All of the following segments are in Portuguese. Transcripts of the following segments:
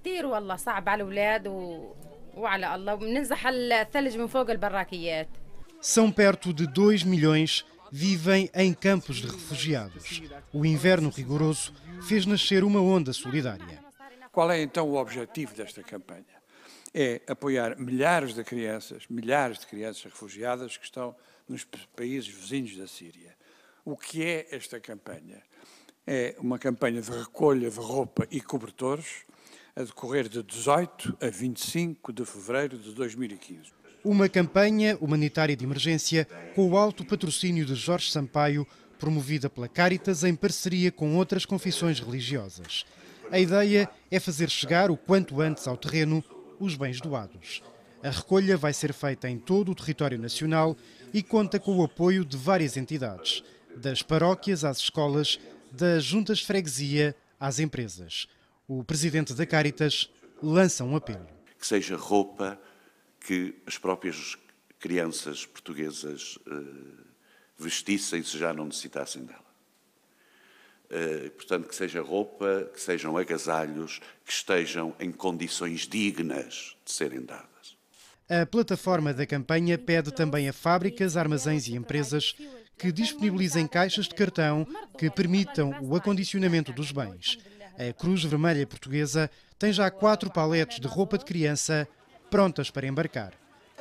كثير والله صعب على الاولاد و... وعلى الله الثلج من فوق البراكيات São perto de 2 milhões vivem em campos de refugiados. O inverno rigoroso fez nascer uma onda solidária. Qual é então o objetivo desta campanha? É apoiar milhares de crianças, milhares de crianças refugiadas que estão nos países vizinhos da Síria. O que é esta campanha? É uma campanha de recolha de roupa e cobertores a decorrer de 18 a 25 de fevereiro de 2015. Uma campanha humanitária de emergência com o alto patrocínio de Jorge Sampaio, promovida pela Caritas em parceria com outras confissões religiosas. A ideia é fazer chegar o quanto antes ao terreno os bens doados. A recolha vai ser feita em todo o território nacional e conta com o apoio de várias entidades, das paróquias às escolas, das juntas de freguesia às empresas. O presidente da Caritas lança um apelo. Que seja roupa que as próprias crianças portuguesas eh, vestissem se já não necessitassem dela. Eh, portanto, que seja roupa, que sejam agasalhos, que estejam em condições dignas de serem dadas. A plataforma da campanha pede também a fábricas, armazéns e empresas que disponibilizem caixas de cartão que permitam o acondicionamento dos bens. A Cruz Vermelha Portuguesa tem já quatro paletes de roupa de criança prontas para embarcar.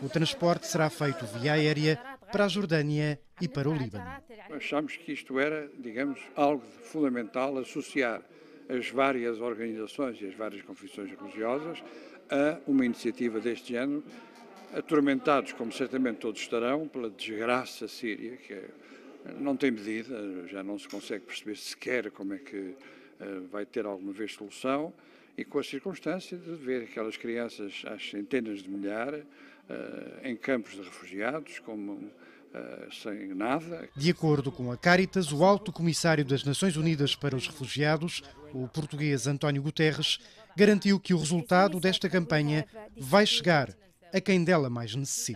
O transporte será feito via aérea para a Jordânia e para o Líbano. Achamos que isto era, digamos, algo fundamental associar as várias organizações e as várias confissões religiosas a uma iniciativa deste género, atormentados, como certamente todos estarão, pela desgraça síria, que é- não tem medida, já não se consegue perceber sequer como é que eh, vai ter alguma vez solução e com a circunstância de ver aquelas crianças às centenas de milhares eh, em campos de refugiados, como eh, sem nada. De acordo com a Caritas, o alto comissário das Nações Unidas para os Refugiados, o português António Guterres, garantiu que o resultado desta campanha vai chegar a quem dela mais necessita.